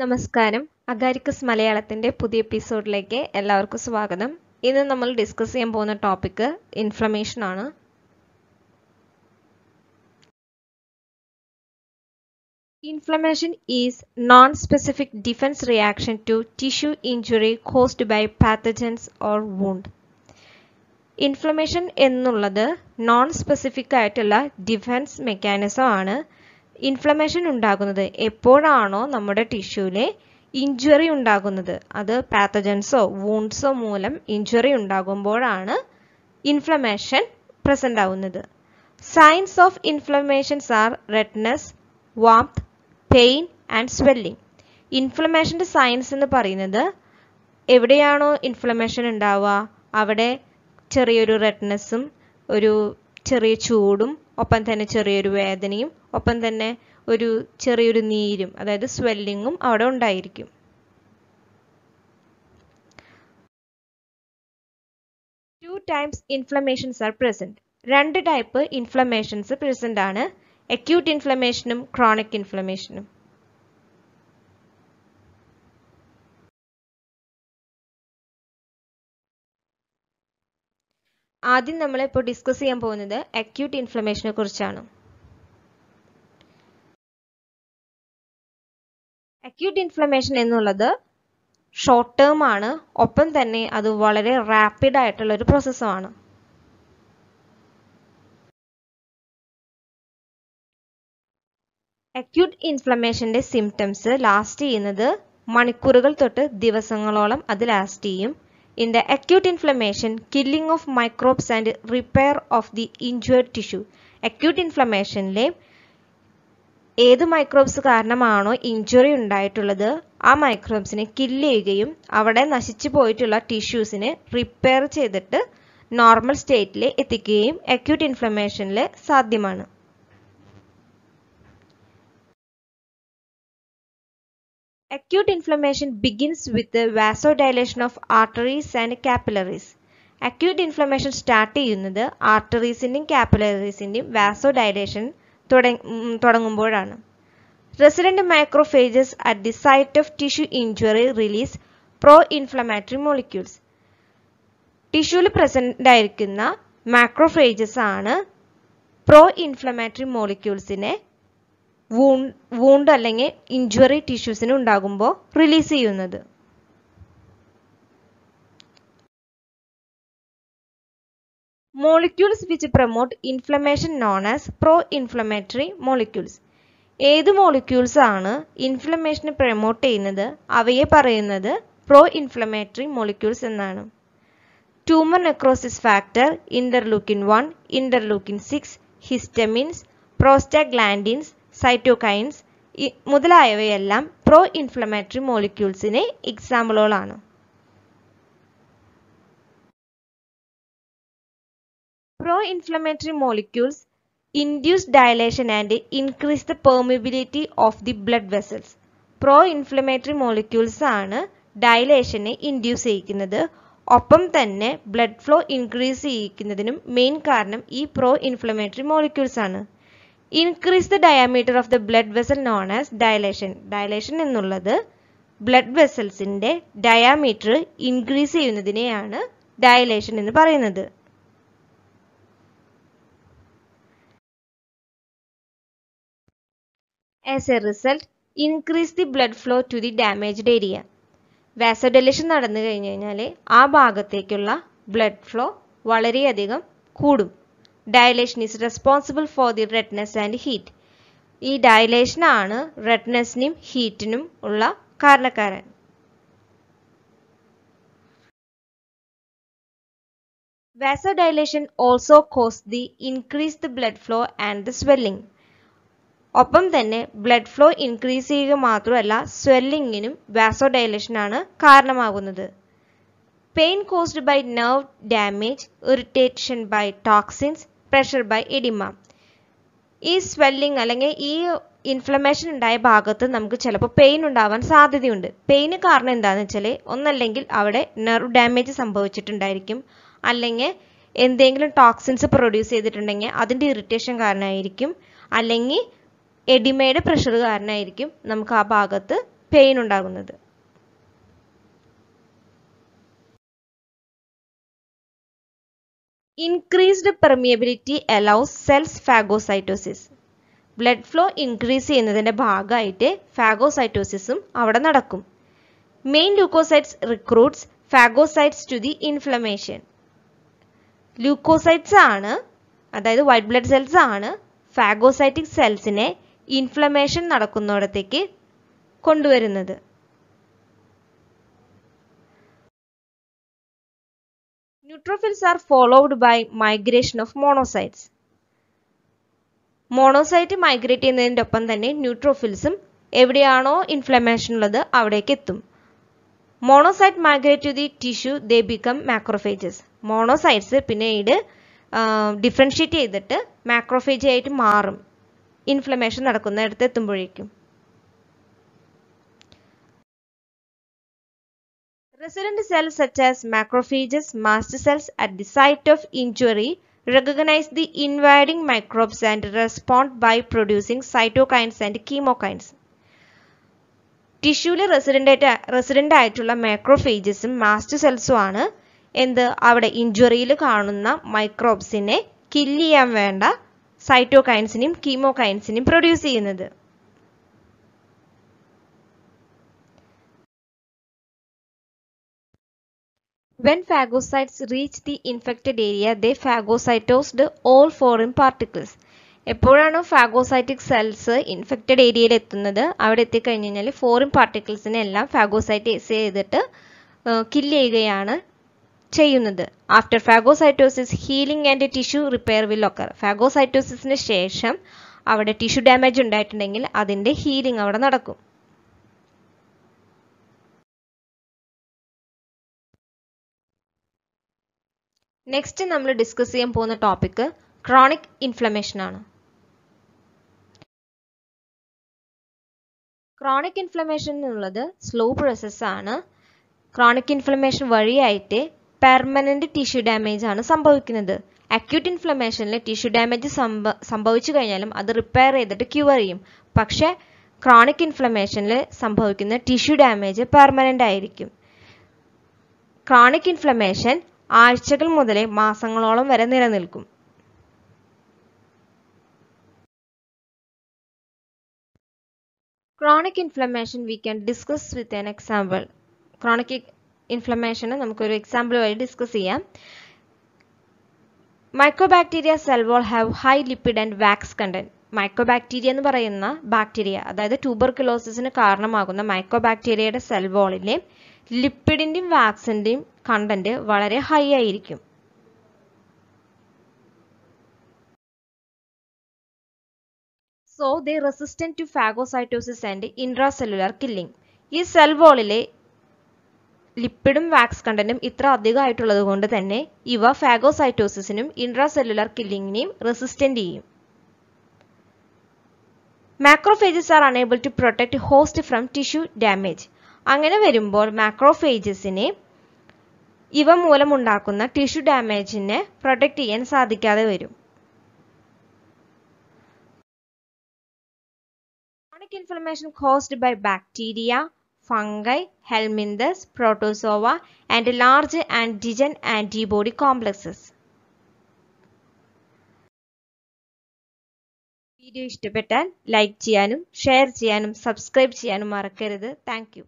നമസ്കാരം അഗാരിക്കസ് മലയാളത്തിൻ്റെ പുതിയ എപ്പിസോഡിലേക്ക് എല്ലാവർക്കും സ്വാഗതം ഇന്ന് നമ്മൾ ഡിസ്കസ് ചെയ്യാൻ പോകുന്ന ടോപ്പിക്ക് ഇൻഫ്ലമേഷൻ ആണ് inflammation is non specific defence reaction to tissue injury caused by pathogens or wound inflammation എന്നുള്ളത് നോൺ സ്പെസിഫിക് ആയിട്ടുള്ള ഡിഫൻസ് മെക്കാനിസം ആണ് ഇൻഫ്ലമേഷൻ ഉണ്ടാകുന്നത് എപ്പോഴാണോ നമ്മുടെ ടിഷ്യൂവിലെ ഇഞ്ചുറി ഉണ്ടാകുന്നത് അത് പാത്തജൻസോ വൂൺസോ മൂലം ഇഞ്ചുറി ഉണ്ടാകുമ്പോഴാണ് ഇൻഫ്ലമേഷൻ പ്രസൻ്റ് ആവുന്നത് signs of inflammations are redness warm pain and swelling ഇൻഫ്ലമേഷൻ്റെ സയൻസ് എന്ന് പറയുന്നത് എവിടെയാണോ ഇൻഫ്ലമേഷൻ ഉണ്ടാവുക അവിടെ ചെറിയൊരു റെഡ്നെസ്സും ഒരു ചെറിയ ചൂടും ഒപ്പം തന്നെ ചെറിയൊരു വേദനയും ഒപ്പം തന്നെ ഒരു ചെറിയൊരു നീരും അതായത് സ്വെല്ലിങ്ങും അവിടെ ഉണ്ടായിരിക്കും two times inflammations are present രണ്ട് ടൈപ്പ് ഇൻഫ്ലമേഷൻസ് പ്രസൻ്റ് ആണ് അക്യൂട്ട് ഇൻഫ്ലമേഷനും ക്രോണിക് ഇൻഫ്ലമേഷനും ആദ്യം നമ്മളിപ്പോൾ ഡിസ്കസ് ചെയ്യാൻ പോകുന്നത് അക്യൂട്ട് ഇൻഫ്ലമേഷനെ കുറിച്ചാണ് അക്യൂട്ട് ഇൻഫ്ലമേഷൻ എന്നുള്ളത് ഷോർട്ട് ടേം ആണ് ഒപ്പം തന്നെ അത് വളരെ റാപ്പിഡ് ആയിട്ടുള്ള ഒരു പ്രോസസ്സുമാണ് അക്യൂട്ട് ഇൻഫ്ലമേഷന്റെ സിംറ്റംസ് ലാസ്റ്റ് ചെയ്യുന്നത് മണിക്കൂറുകൾ തൊട്ട് ദിവസങ്ങളോളം അത് ലാസ്റ്റ് ചെയ്യും In the acute inflammation, killing of microbes and repair of the injured tissue. acute inflammationലെ ഏത് മൈക്രോബ്സ് കാരണമാണോ ഇഞ്ചുറി ഉണ്ടായിട്ടുള്ളത് ആ മൈക്രോബ്സിനെ കില്ല് ചെയ്യുകയും അവിടെ നശിച്ചു പോയിട്ടുള്ള ടിഷ്യൂസിനെ റിപ്പയർ ചെയ്തിട്ട് നോർമൽ സ്റ്റേറ്റിൽ എത്തിക്കുകയും അക്യൂട്ട് ഇൻഫ്ലമേഷനിൽ സാധ്യമാണ് Acute inflammation begins with the vasodilation of arteries and capillaries. Acute inflammation start ചെയ്യുന്നത് ആർട്ടറീസിൻ്റെയും കാപ്പിലറീസിൻ്റെയും വാസോഡൈലേഷൻ തുടങ്ങുമ്പോഴാണ് resident microphages at the site of tissue injury release pro inflammatory molecules ടിഷ്യൂവിൽ പ്രസൻ്റ് ആയിരിക്കുന്ന മാക്രോഫേജസ് ആണ് പ്രോ ഇൻഫ്ലമേറ്ററി മോളിക്യൂൾസിനെ wound അല്ലെങ്കിൽ injury ടിഷ്യൂസിന് ഉണ്ടാകുമ്പോൾ റിലീസ് ചെയ്യുന്നത് molecules which promote inflammation known as pro inflammatory molecules ഏത് മോളിക്യൂൾസ് ആണ് ഇൻഫ്ലമേഷന് പ്രൊമോട്ട് ചെയ്യുന്നത് അവയെ പറയുന്നത് പ്രോ ഇൻഫ്ലമേറ്ററി മോളിക്യൂൾസ് എന്നാണ് tumour necrosis factor interleukin one interleukin six histamines prostaglandins cytokines മുതലായവയെല്ലാം pro inflammatory മോളിക്യൂൾസിന് എക്സാമ്പിളുകളാണ് pro inflammatory molecules induce dilation and increase the permeability of the blood vessels pro inflammatory molecules ആണ് ഡയലേഷനെ induce ചെയ്യിക്കുന്നത് ഒപ്പം തന്നെ blood flow increase ചെയ്യിക്കുന്നതിനും main കാരണം ഈ പ്രോ ഇൻഫ്ലമേറ്ററി മോളിക്യൂൾസ് ആണ് increase the diameter of the blood vessel known as dilation dilation എന്നുള്ളത് ബ്ലഡ് വെസൽസിൻ്റെ ഡയാമീറ്റർ ഇൻക്രീസ് ചെയ്യുന്നതിനെയാണ് ഡയലേഷൻ എന്ന് പറയുന്നത് as a result increase the blood flow to the damaged area വാസോഡലേഷൻ നടന്നു കഴിഞ്ഞു കഴിഞ്ഞാൽ ആ ഭാഗത്തേക്കുള്ള ബ്ലഡ് ഫ്ലോ വളരെയധികം കൂടും dilation is responsible for the redness and heat ഈ ഡയലേഷനാണ് റെഡ്നെസ്സിനും ഹീറ്റിനും ഉള്ള കാരണക്കാരൻ vasodilation also cause the increase the blood flow and the swelling ഒപ്പം തന്നെ ബ്ലഡ് ഫ്ലോ ഇൻക്രീസ് ചെയ്യുക മാത്രമല്ല സ്വെല്ലിങ്ങിനും വാസോഡൈലേഷനാണ് കാരണമാകുന്നത് pain caused by nerve damage irritation by toxins pressure by oedema ഈ സ്വെല്ലിംഗ് അല്ലെങ്കിൽ ഈ ഇൻഫ്ലമേഷൻ ഉണ്ടായ ഭാഗത്ത് നമുക്ക് ചിലപ്പോൾ പെയിൻ ഉണ്ടാവാൻ സാധ്യതയുണ്ട് പെയിന് കാരണം എന്താണെന്ന് വെച്ചാൽ ഒന്നല്ലെങ്കിൽ അവിടെ നെർവ് ഡാമേജ് സംഭവിച്ചിട്ടുണ്ടായിരിക്കും അല്ലെങ്കിൽ എന്തെങ്കിലും ടോക്സിൻസ് പ്രൊഡ്യൂസ് ചെയ്തിട്ടുണ്ടെങ്കിൽ അതിൻ്റെ ഇറിറ്റേഷൻ കാരണമായിരിക്കും അല്ലെങ്കിൽ എഡിമയുടെ പ്രഷർ കാരണമായിരിക്കും നമുക്ക് ആ ഭാഗത്ത് പെയിൻ ഉണ്ടാകുന്നത് increased permeability allows cells phagocytosis blood flow increase ചെയ്യുന്നതിൻ്റെ ഭാഗമായിട്ട് ഫാഗോസൈറ്റോസിസും അവിടെ നടക്കും main leucocytes recruits phagocytes to the inflammation leucocytes ആണ് അതായത് വൈറ്റ് ബ്ലഡ് സെൽസ് ആണ് ഫാഗോസൈറ്റിക് സെൽസിനെ ഇൻഫ്ലമേഷൻ നടക്കുന്നിടത്തേക്ക് കൊണ്ടുവരുന്നത് neutrophils are followed by migration of monocytes monocyte migrate ചെയ്യുന്നതിൻ്റെ ഒപ്പം തന്നെ ന്യൂട്രോഫിൽസും എവിടെയാണോ ഇൻഫ്ലമേഷൻ ഉള്ളത് അവിടേക്ക് എത്തും monocyte migrate to the tissue they become macrophages monocytes പിന്നീട് ഡിഫറൻഷ്യേറ്റ് ചെയ്തിട്ട് മാക്രോഫേജ് ആയിട്ട് മാറും ഇൻഫ്ലമേഷൻ നടക്കുന്നിടത്ത് എത്തുമ്പോഴേക്കും Resident cells such as macrophages, mast cells at the site of injury recognize the invading microbes and respond by producing cytokines and chemokines. ടിഷ്യൂവിൽ resident resident ആയിട്ടുള്ള മൈക്രോഫേജസും mast സെൽസും ആണ് എന്ത് അവിടെ ഇഞ്ചുറിയിൽ കാണുന്ന മൈക്രോബ്സിനെ കില്ല് ചെയ്യാൻ വേണ്ട സൈറ്റോകൈൻസിനെയും കീമോകൈൻസിനെയും പ്രൊഡ്യൂസ് ചെയ്യുന്നത് When phagocytes reach the infected area, they phagocytosed all foreign particles. എപ്പോഴാണോ ഫാഗോസൈറ്റിക് സെൽസ് ഇൻഫെക്റ്റഡ് ഏരിയയിൽ എത്തുന്നത് അവിടെ എത്തിക്കഴിഞ്ഞ് കഴിഞ്ഞാൽ ഫോറിൻ പാർട്ടിക്കിൾസിനെ എല്ലാം ഫാഗോസൈറ്റൈസ് ചെയ്തിട്ട് കില്ല് ചെയ്യുകയാണ് ചെയ്യുന്നത് after phagocytosis healing and tissue repair will occur ഫാഗോസൈറ്റോസിന് ശേഷം അവിടെ ടിഷ്യൂ ഡാമേജ് ഉണ്ടായിട്ടുണ്ടെങ്കിൽ അതിൻ്റെ ഹീലിംഗ് അവിടെ നടക്കും നെക്സ്റ്റ് നമ്മൾ ഡിസ്കസ് ചെയ്യാൻ പോകുന്ന ടോപ്പിക്ക് ക്രോണിക് ഇൻഫ്ലമേഷൻ ആണ് ക്രോണിക് ഇൻഫ്ലമേഷൻ എന്നുള്ളത് സ്ലോ പ്രോസസ് ആണ് ക്രോണിക് ഇൻഫ്ലമേഷൻ വഴിയായിട്ട് പെർമനന്റ് ടിഷ്യൂ ഡാമേജ് ആണ് സംഭവിക്കുന്നത് അക്യൂട്ട് ഇൻഫ്ലമേഷനിൽ ടിഷ്യൂ ഡാമേജ് സംഭവിച്ചു കഴിഞ്ഞാലും അത് റിപ്പയർ ചെയ്തിട്ട് ക്യൂർ ചെയ്യും പക്ഷെ ക്രോണിക് ഇൻഫ്ലമേഷനിൽ സംഭവിക്കുന്ന ടിഷ്യൂ ഡാമേജ് പെർമനന്റ് ആയിരിക്കും ക്രോണിക് ഇൻഫ്ലമേഷൻ ആഴ്ചകൾ മുതലേ മാസങ്ങളോളം വരെ നിലനിൽക്കും chronic inflammation we can discuss with an example chronic ഇൻഫ്ലമേഷന് നമുക്കൊരു എക്സാമ്പിൾ വഴി ഡിസ്കസ് ചെയ്യാം mycobacteria cell wall have high lipid and wax content mycobacteria എന്ന് പറയുന്ന ബാക്ടീരിയ അതായത് ട്യൂബർക്കുലോസിന് കാരണമാകുന്ന മൈക്രോബാക്ടീരിയയുടെ സെൽ വോളിലെ ലിപ്പിഡിൻ്റെയും വാക്സിൻ്റെയും കണ്ടൻറ്റ് വളരെ ഹൈ ആയിരിക്കും so they resistant to phagocytosis and intracellular killing ഈ സെൽ വോളിലെ ലിപ്പിഡും വാക്സ് കണ്ടന്റും ഇത്ര അധികമായിട്ടുള്ളത് കൊണ്ട് തന്നെ ഇവ ഫാഗോസൈറ്റോസിസിനും ഇൻട്രാസെല്ലുലാർ കില്ലിങ്ങിനെയും റെസിസ്റ്റന്റ് ചെയ്യും macrophages are unable to protect host from tissue damage അങ്ങനെ വരുമ്പോൾ മാക്രോഫേജസിന് ഇവ മൂലമുണ്ടാക്കുന്ന ടിഷ്യു ഡാമേജിനെ പ്രൊട്ടക്റ്റ് ചെയ്യാൻ സാധിക്കാതെ വരും chronic inflammation caused by bacteria fungi helminthes, protozoa and large antigen antibody complexes video ഇഷ്ടപ്പെട്ടാൽ ലൈക്ക് ചെയ്യാനും ഷെയർ ചെയ്യാനും സബ്സ്ക്രൈബ് ചെയ്യാനും മറക്കരുത് താങ്ക്